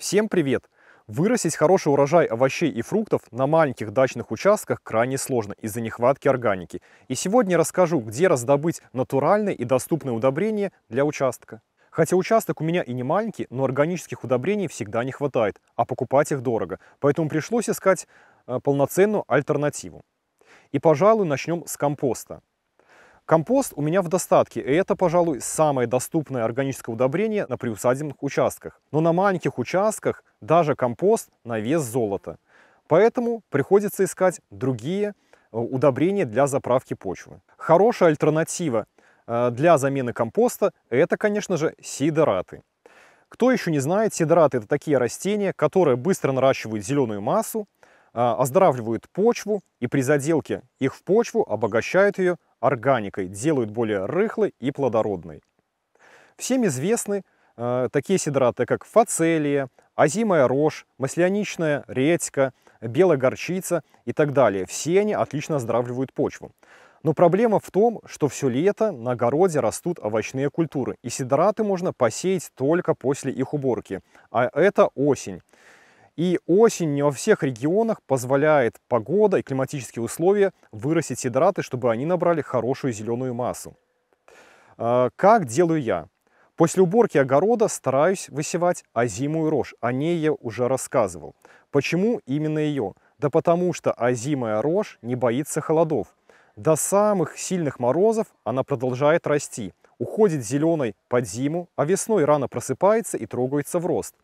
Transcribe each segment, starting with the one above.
Всем привет! Вырастить хороший урожай овощей и фруктов на маленьких дачных участках крайне сложно из-за нехватки органики. И сегодня я расскажу, где раздобыть натуральные и доступные удобрения для участка. Хотя участок у меня и не маленький, но органических удобрений всегда не хватает, а покупать их дорого. Поэтому пришлось искать э, полноценную альтернативу. И, пожалуй, начнем с компоста. Компост у меня в достатке, и это, пожалуй, самое доступное органическое удобрение на приусадебных участках. Но на маленьких участках даже компост на вес золота. Поэтому приходится искать другие э, удобрения для заправки почвы. Хорошая альтернатива э, для замены компоста – это, конечно же, сидораты. Кто еще не знает, сидораты – это такие растения, которые быстро наращивают зеленую массу, э, оздоравливают почву и при заделке их в почву обогащают ее органикой делают более рыхлой и плодородной. Всем известны э, такие сидраты, как фацелия, озимая рожь, масляничная редька, белая горчица и так далее. Все они отлично оздоравливают почву. Но проблема в том, что все лето на огороде растут овощные культуры, и сидраты можно посеять только после их уборки, а это осень. И осень не во всех регионах позволяет погода и климатические условия вырастить сидраты, чтобы они набрали хорошую зеленую массу. А, как делаю я? После уборки огорода стараюсь высевать озимую рожь. О ней я уже рассказывал. Почему именно ее? Да потому что озимая рожь не боится холодов. До самых сильных морозов она продолжает расти – уходит зеленой под зиму, а весной рано просыпается и трогается в рост.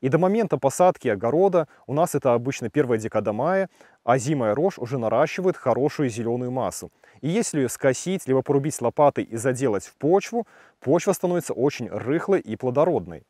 И до момента посадки огорода у нас это обычно первая декада мая, а зимая рожь уже наращивает хорошую зеленую массу. И если ее скосить, либо порубить лопатой и заделать в почву, почва становится очень рыхлой и плодородной.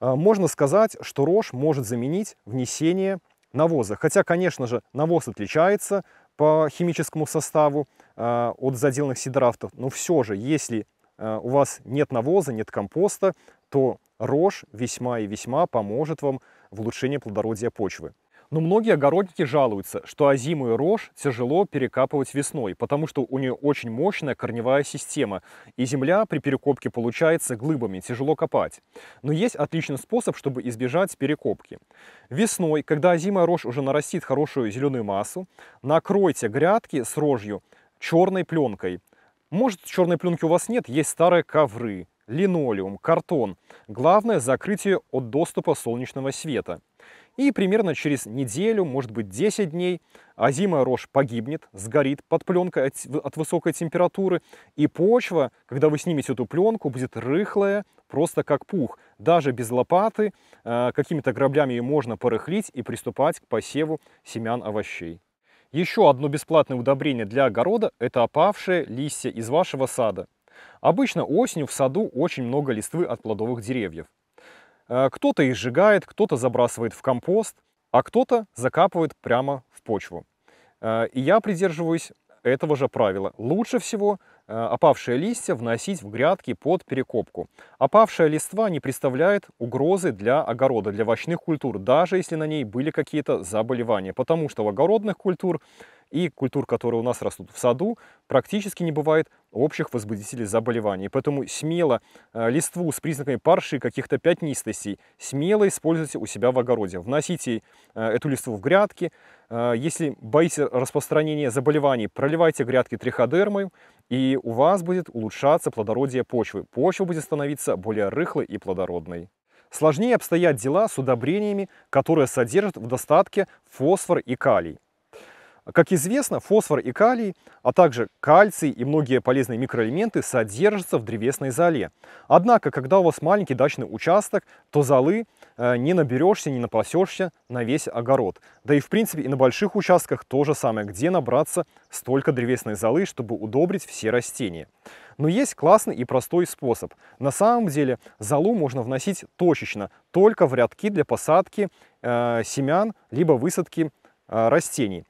А, можно сказать, что рожь может заменить внесение навоза. Хотя, конечно же, навоз отличается по химическому составу а, от заделанных сидорафтов, но все же, если Э, у вас нет навоза, нет компоста, то рожь весьма и весьма поможет вам в улучшении плодородия почвы. Но многие огородники жалуются, что озимую рожь тяжело перекапывать весной, потому что у нее очень мощная корневая система, и земля при перекопке получается глыбами, тяжело копать. Но есть отличный способ, чтобы избежать перекопки. Весной, когда озимая рожь уже нарастит хорошую зеленую массу, накройте грядки с рожью черной пленкой – может, черной пленки у вас нет, есть старые ковры, линолеум, картон. Главное – закрытие от доступа солнечного света. И примерно через неделю, может быть 10 дней, озимая рожь погибнет, сгорит под пленкой от, от высокой температуры, и почва, когда вы снимете эту пленку, будет рыхлая, просто как пух. Даже без лопаты, э, какими-то граблями ее можно порыхлить и приступать к посеву семян овощей. Еще одно бесплатное удобрение для огорода – это опавшие листья из вашего сада. Обычно осенью в саду очень много листвы от плодовых деревьев. Э, кто-то их сжигает, кто-то забрасывает в компост, а кто-то закапывает прямо в почву. Э, и я придерживаюсь этого же правила. Лучше всего Э, опавшие листья вносить в грядки под перекопку. Опавшая листва не представляет угрозы для огорода, для овощных культур, даже если на ней были какие-то заболевания, потому что в огородных культур и культур, которые у нас растут в саду, практически не бывает общих возбудителей заболеваний. Поэтому смело э, листву с признаками парши, каких-то пятнистостей, смело используйте у себя в огороде. Вносите э, эту листву в грядки. Если боитесь распространения заболеваний, проливайте грядки триходермой и у вас будет улучшаться плодородие почвы. Почва будет становиться более рыхлой и плодородной. Сложнее обстоят дела с удобрениями, которые содержат в достатке фосфор и калий. Как известно, фосфор и калий, а также кальций и многие полезные микроэлементы содержатся в древесной золе. Однако, когда у вас маленький дачный участок, то золы э, не наберешься, не напасешься на весь огород. Да и в принципе и на больших участках то же самое, где набраться столько древесной золы, чтобы удобрить все растения. Но есть классный и простой способ. На самом деле золу можно вносить точечно, только в рядки для посадки э, семян, либо высадки э, растений.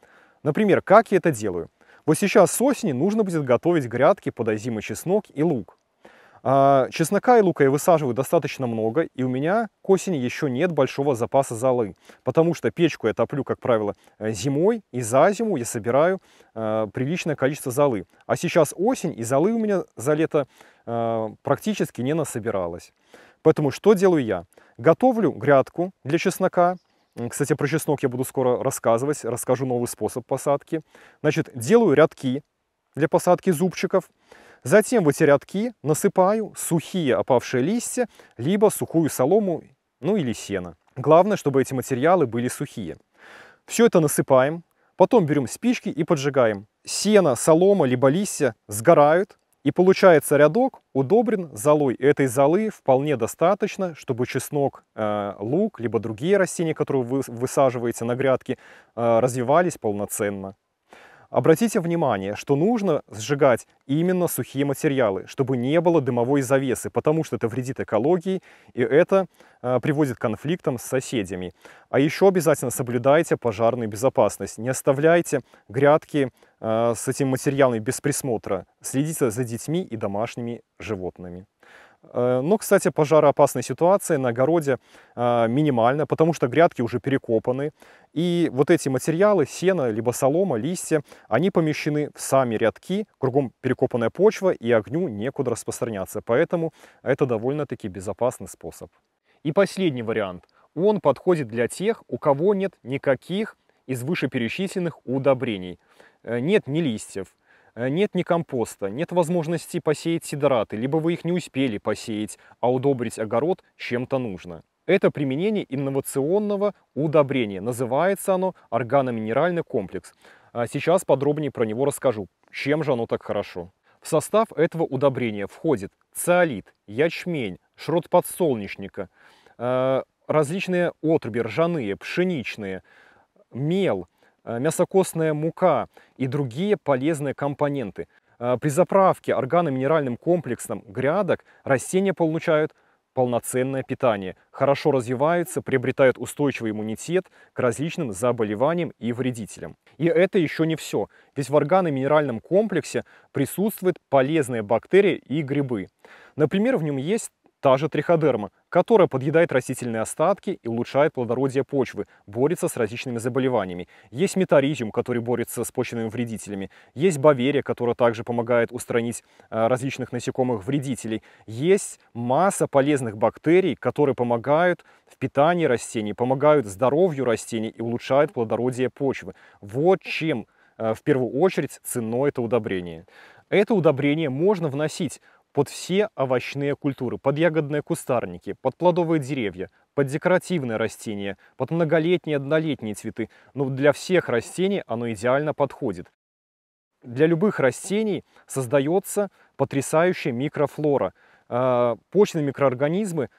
Например, как я это делаю? Вот сейчас с осени нужно будет готовить грядки под озимый чеснок и лук. А, чеснока и лука я высаживаю достаточно много, и у меня к осени еще нет большого запаса золы, потому что печку я топлю, как правило, э, зимой, и за зиму я собираю а, приличное количество золы. А сейчас осень, и золы у меня за лето а, практически не насобиралось. Поэтому что делаю я? Готовлю грядку для чеснока, кстати, про чеснок я буду скоро рассказывать, расскажу новый способ посадки. Значит, делаю рядки для посадки зубчиков. Затем в эти рядки насыпаю сухие опавшие листья, либо сухую солому, ну или сено. Главное, чтобы эти материалы были сухие. Все это насыпаем, потом берем спички и поджигаем. Сено, солома, либо листья сгорают, и получается рядок удобрен золой. И этой золы вполне достаточно, чтобы чеснок, э, лук, либо другие растения, которые вы высаживаете на грядке, э, развивались полноценно. Обратите внимание, что нужно сжигать именно сухие материалы, чтобы не было дымовой завесы, потому что это вредит экологии и это э, приводит к конфликтам с соседями. А еще обязательно соблюдайте пожарную безопасность. Не оставляйте грядки Э, с этими материалами без присмотра, следите за детьми и домашними животными. Э, но, кстати, пожароопасная ситуация на огороде э, минимальна, потому что грядки уже перекопаны. И вот эти материалы, сено, либо солома, листья, они помещены в сами рядки, кругом перекопанная почва, и огню некуда распространяться. Поэтому это довольно-таки безопасный способ. И последний вариант. Он подходит для тех, у кого нет никаких из вышеперечисленных удобрений. Э, нет ни листьев, э, нет ни компоста, нет возможности посеять сидораты, либо вы их не успели посеять, а удобрить огород чем-то нужно. Это применение инновационного удобрения. Называется оно органоминеральный комплекс. А сейчас подробнее про него расскажу, чем же оно так хорошо. В состав этого удобрения входит циолит, ячмень, шрот подсолнечника, э, различные отруби ржаные, пшеничные – мел, э, мясокостная мука и другие полезные компоненты. Э, при заправке органо-минеральным комплексом грядок растения получают полноценное питание, хорошо развиваются, приобретают устойчивый иммунитет к различным заболеваниям и вредителям. И это еще не все, ведь в органо-минеральном комплексе присутствуют полезные бактерии и грибы. Например, в нем есть та же триходерма, которая подъедает растительные остатки и улучшает плодородие почвы, борется с различными заболеваниями. Есть метаризиум, который борется с почвенными вредителями. Есть баверия, которая также помогает устранить э, различных насекомых-вредителей. Есть масса полезных бактерий, которые помогают в питании растений, помогают здоровью растений и улучшают плодородие почвы. Вот чем э, в первую очередь ценой это удобрение. Это удобрение можно вносить под все овощные культуры, под ягодные кустарники, под плодовые деревья, под декоративные растения, под многолетние, однолетние цветы. Но ну, для всех растений оно идеально подходит. Для любых растений создается потрясающая микрофлора. А, Почные микроорганизмы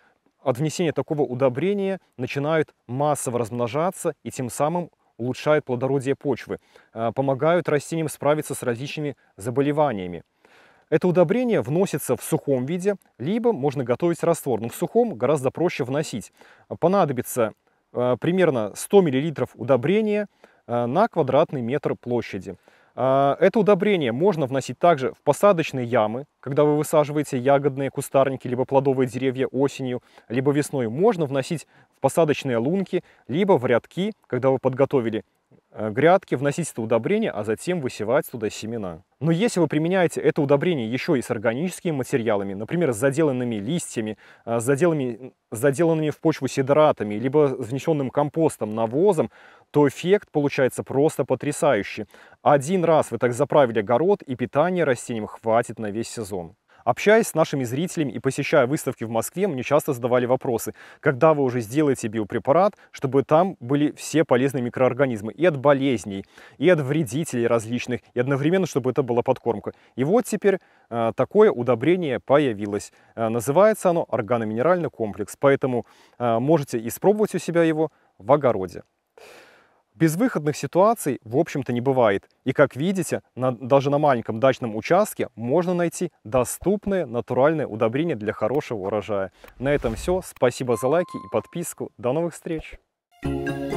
от внесения такого удобрения начинают массово размножаться и тем самым улучшают плодородие почвы, а, помогают растениям справиться с различными заболеваниями. Это удобрение вносится в сухом виде, либо можно готовить раствор, но в сухом гораздо проще вносить. Понадобится э, примерно 100 мл удобрения э, на квадратный метр площади. Э, это удобрение можно вносить также в посадочные ямы, когда вы высаживаете ягодные кустарники, либо плодовые деревья осенью, либо весной. Можно вносить в посадочные лунки, либо в рядки, когда вы подготовили Э, грядки, вносить это удобрение, а затем высевать туда семена. Но если вы применяете это удобрение еще и с органическими материалами, например, с заделанными листьями, э, с заделанными, с заделанными в почву сидратами, либо с внесенным компостом, навозом, то эффект получается просто потрясающий. Один раз вы так заправили огород, и питания растениям хватит на весь сезон. Общаясь с нашими зрителями и посещая выставки в Москве, мне часто задавали вопросы, когда вы уже сделаете биопрепарат, чтобы там были все полезные микроорганизмы и от болезней, и от вредителей различных, и одновременно, чтобы это была подкормка. И вот теперь э, такое удобрение появилось. Э, называется оно органоминеральный комплекс, поэтому э, можете испробовать у себя его в огороде. Безвыходных ситуаций, в общем-то, не бывает. И, как видите, на, даже на маленьком дачном участке можно найти доступные натуральные удобрения для хорошего урожая. На этом все. Спасибо за лайки и подписку. До новых встреч! Thank you.